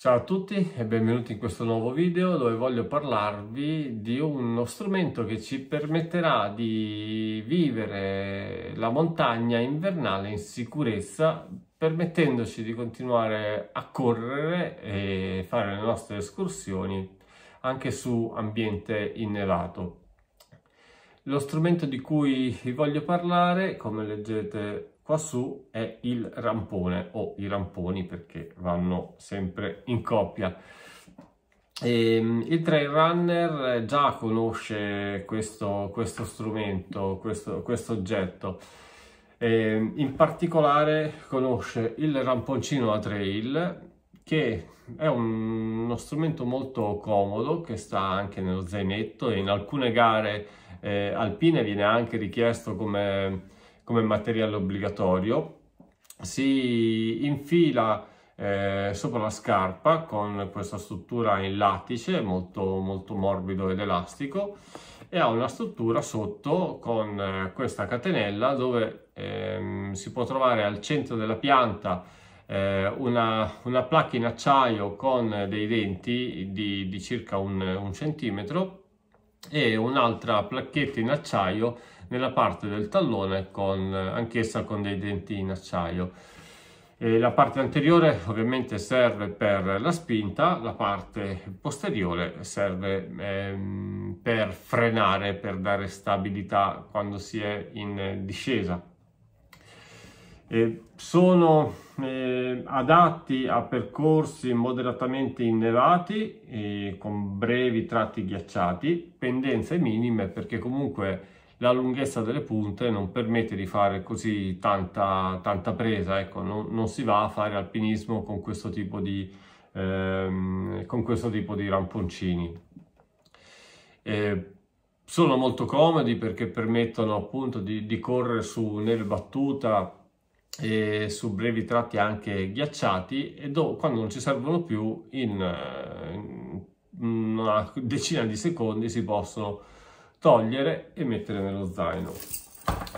Ciao a tutti e benvenuti in questo nuovo video dove voglio parlarvi di uno strumento che ci permetterà di vivere la montagna invernale in sicurezza permettendoci di continuare a correre e fare le nostre escursioni anche su ambiente innevato. Lo strumento di cui vi voglio parlare, come leggete quassù è il rampone o i ramponi perché vanno sempre in coppia. E, ehm, il trail runner già conosce questo, questo strumento, questo, questo oggetto. E, ehm, in particolare conosce il ramponcino a trail che è un, uno strumento molto comodo che sta anche nello zainetto e in alcune gare eh, alpine viene anche richiesto come come materiale obbligatorio, si infila eh, sopra la scarpa con questa struttura in lattice molto, molto morbido ed elastico e ha una struttura sotto con eh, questa catenella dove ehm, si può trovare al centro della pianta eh, una, una, placca in acciaio con dei denti di, di circa un, un centimetro e un'altra placchetta in acciaio nella parte del tallone con, eh, anch'essa con dei denti in acciaio. E la parte anteriore ovviamente serve per la spinta, la parte posteriore serve ehm, per frenare, per dare stabilità quando si è in discesa. E sono eh, adatti a percorsi moderatamente innevati, eh, con brevi tratti ghiacciati, pendenze minime perché comunque la lunghezza delle punte non permette di fare così tanta, tanta presa, ecco, non, non, si va a fare alpinismo con questo tipo di, ehm, con questo tipo di ramponcini. Eh, sono molto comodi perché permettono appunto di, di correre su neve battuta e su brevi tratti anche ghiacciati e do, quando non ci servono più in, eh, in una decina di secondi si possono togliere e mettere nello zaino.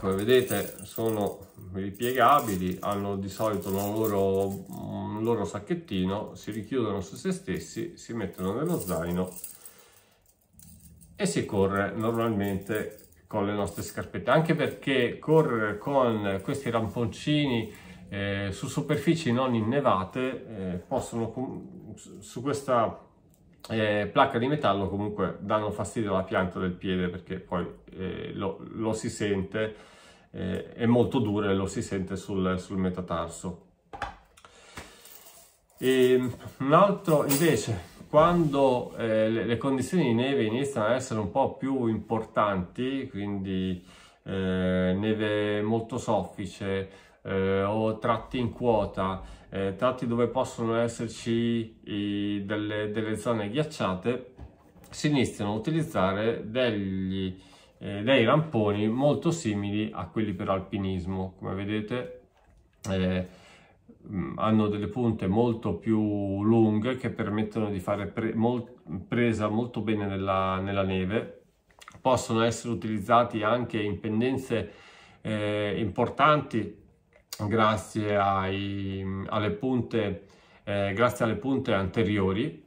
Come vedete sono ripiegabili, hanno di solito un loro, un loro sacchettino, si richiudono su se stessi, si mettono nello zaino e si corre normalmente con le nostre scarpette, anche perché correre con questi ramponcini eh, su superfici non innevate eh, possono su questa eh, placca di metallo comunque danno fastidio alla pianta del piede perché poi eh, lo, lo, si sente, eh, è molto duro e lo si sente sul, sul metatarso. E ehm, un altro invece, quando eh, le, le, condizioni di neve iniziano ad essere un po' più importanti, quindi eh, neve molto soffice, eh, o tratti in quota, eh, tratti dove possono esserci i, delle, delle, zone ghiacciate, si iniziano a utilizzare degli, eh, dei ramponi molto simili a quelli per alpinismo. Come vedete eh, mm, hanno delle punte molto più lunghe che permettono di fare pre molt presa molto bene nella, nella neve. Possono essere utilizzati anche in pendenze eh, importanti grazie, ai, alle punte, eh, grazie alle punte anteriori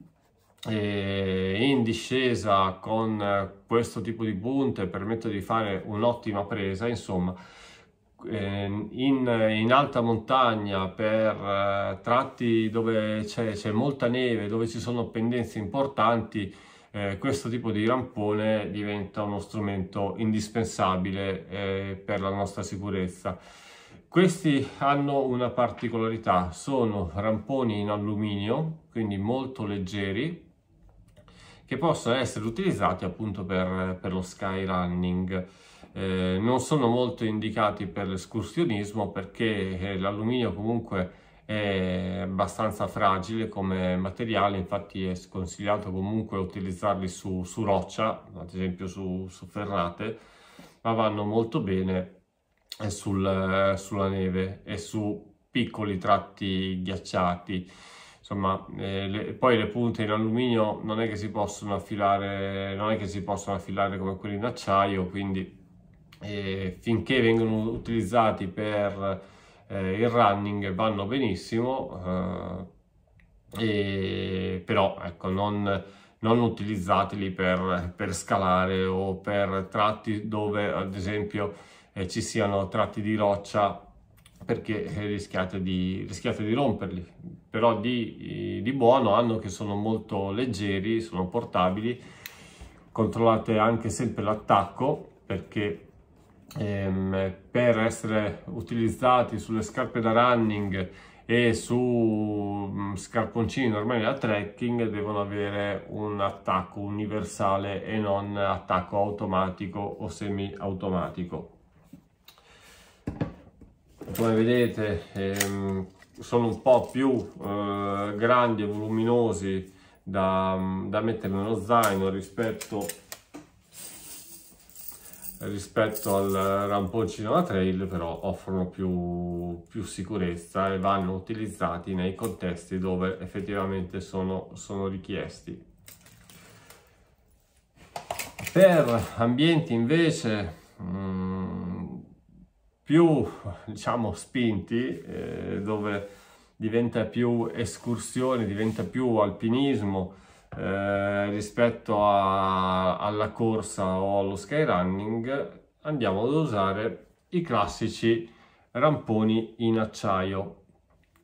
in discesa con questo tipo di punte permette di fare un'ottima presa insomma ehm, in, in, alta montagna per eh, tratti dove c'è, molta neve dove ci sono pendenze importanti eh, questo tipo di rampone diventa uno strumento indispensabile eh, per la nostra sicurezza questi hanno una particolarità, sono ramponi in alluminio, quindi molto leggeri, che possono essere utilizzati appunto per, per lo skyrunning. Eh, non sono molto indicati per l'escursionismo perché eh, l'alluminio comunque è abbastanza fragile come materiale, infatti è sconsigliato comunque utilizzarli su, su roccia, ad esempio su, su ferrate, ma vanno molto bene sul, eh, sulla neve e su piccoli tratti ghiacciati. Insomma, eh, le, poi le punte in alluminio non è che si possono affilare, non è che si possono affilare come quelli in acciaio, quindi eh, finché vengono utilizzati per eh, il running vanno benissimo, eh, e, però ecco, non, non utilizzateli per, per scalare o per tratti dove ad esempio eh, ci siano tratti di roccia perché eh, rischiate di, rischiate di romperli. Però di, eh, di, buono hanno che sono molto leggeri, sono portabili, controllate anche sempre l'attacco perché ehm, per essere utilizzati sulle scarpe da running e su mm, scarponcini normali da trekking devono avere un attacco universale e non attacco automatico o semi automatico come vedete ehm, sono un po' più eh, grandi e voluminosi da, da, mettere nello zaino rispetto, rispetto al ramponcino da trail però offrono più, più, sicurezza e vanno utilizzati nei contesti dove effettivamente sono, sono richiesti per ambienti invece mh, mm, più diciamo spinti eh, dove diventa più escursione diventa più alpinismo eh, rispetto a, alla corsa o allo skyrunning andiamo ad usare i classici ramponi in acciaio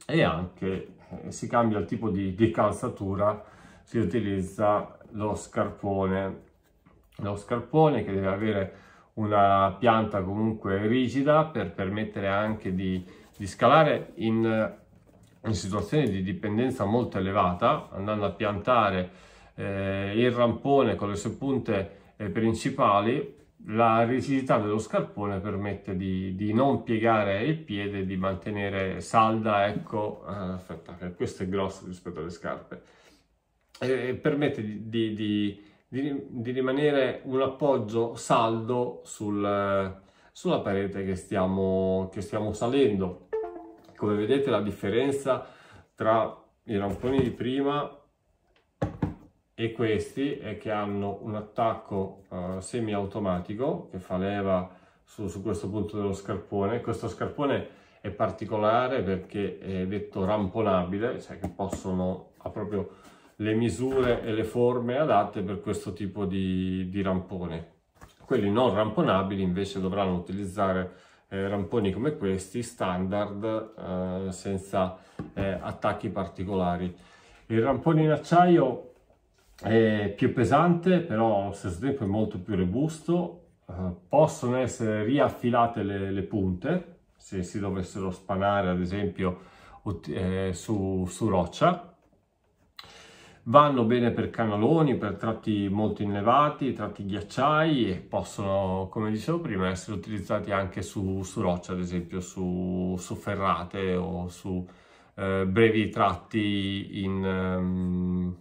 e anche eh, si cambia il tipo di, di calzatura si utilizza lo scarpone lo scarpone che deve avere una pianta comunque rigida per permettere anche di, di scalare in, in, situazioni di dipendenza molto elevata, andando a piantare eh, il rampone con le sue punte eh, principali, la rigidità dello scarpone permette di, di, non piegare il piede, di mantenere salda, ecco, eh, aspetta, questo è grosso rispetto alle scarpe, eh, permette di, di di, di rimanere un appoggio saldo sul, sulla parete che stiamo, che stiamo salendo. Come vedete la differenza tra i ramponi di prima e questi è che hanno un attacco uh, semiautomatico che fa leva su, su, questo punto dello scarpone. Questo scarpone è particolare perché è detto ramponabile, cioè che possono, ha proprio le misure e le forme adatte per questo tipo di, di rampone. Quelli non ramponabili invece dovranno utilizzare eh, ramponi come questi, standard, eh, senza eh, attacchi particolari. Il rampone in acciaio è più pesante, però allo stesso tempo è molto più robusto. Eh, possono essere riaffilate le, le, punte, se si dovessero spanare ad esempio eh, su, su roccia, vanno bene per canaloni, per tratti molto innevati, tratti ghiacciai e possono, come dicevo prima, essere utilizzati anche su, su roccia, ad esempio su, su ferrate o su eh, brevi tratti in... Um,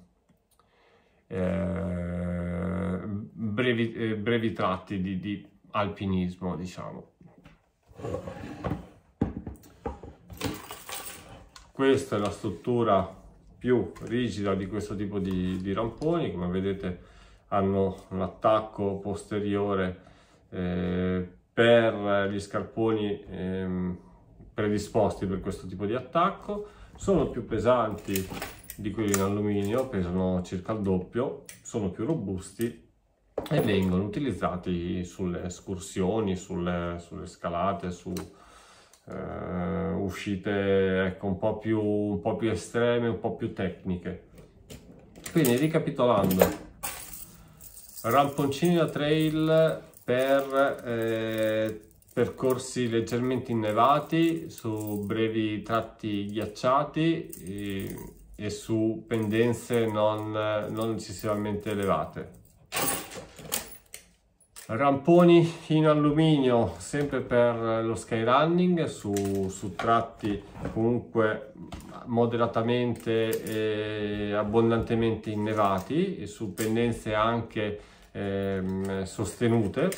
eh, brevi, eh, brevi, tratti di, di alpinismo, diciamo. Questa è la struttura più rigida di questo tipo di, di ramponi come vedete hanno un attacco posteriore eh, per gli scarponi eh, predisposti per questo tipo di attacco sono più pesanti di quelli in alluminio pesano circa il doppio sono più robusti e vengono utilizzati sulle escursioni sulle, sulle scalate su uscite ecco, un, po più, un po' più estreme, un po' più tecniche. Quindi ricapitolando, ramponcini da trail per eh, percorsi leggermente innevati, su brevi tratti ghiacciati e, eh, e su pendenze non, non eccessivamente elevate ramponi in alluminio sempre per lo skyrunning su, su tratti comunque moderatamente e abbondantemente innevati e su pendenze anche ehm, sostenute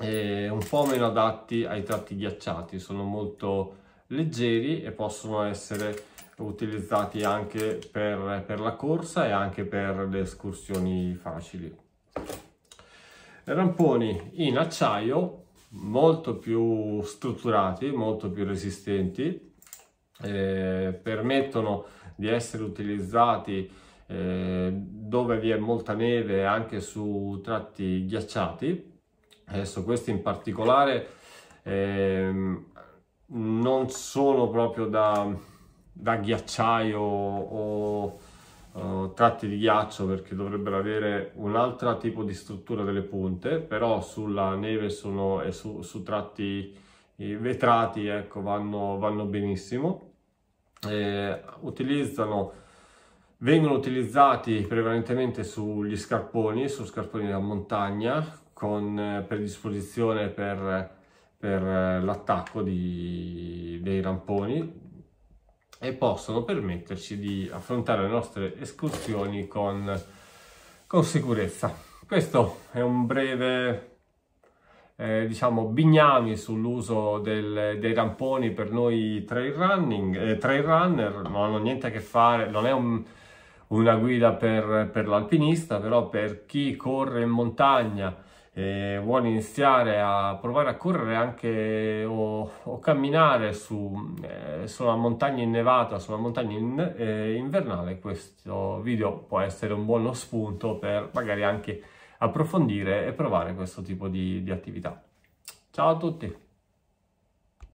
e un po' meno adatti ai tratti ghiacciati sono molto leggeri e possono essere utilizzati anche per, per la corsa e anche per le escursioni facili ramponi in acciaio molto più strutturati, molto più resistenti, eh, permettono di essere utilizzati eh, dove vi è molta neve anche su tratti ghiacciati. Adesso questi in particolare eh, non sono proprio da, da ghiacciaio o uh, tratti di ghiaccio perché dovrebbero avere un altro tipo di struttura delle punte, però sulla neve sono, e su, su tratti eh, vetrati ecco, vanno, vanno benissimo. Eh, utilizzano vengono utilizzati prevalentemente sugli scarponi, su scarponi da montagna, con eh, predisposizione per, per eh, l'attacco dei ramponi, e possono permetterci di affrontare le nostre escursioni con, con sicurezza. Questo è un breve eh, diciamo bignami sull'uso dei ramponi per noi trail, running, eh, trail runner, non hanno niente a che fare, non è un, una guida per, per l'alpinista, però per chi corre in montagna e vuole iniziare a provare a correre anche o, o camminare su, eh, sulla montagna innevata, sulla montagna in, eh, invernale, questo video può essere un buono spunto per magari anche approfondire e provare questo tipo di, di attività. Ciao a tutti!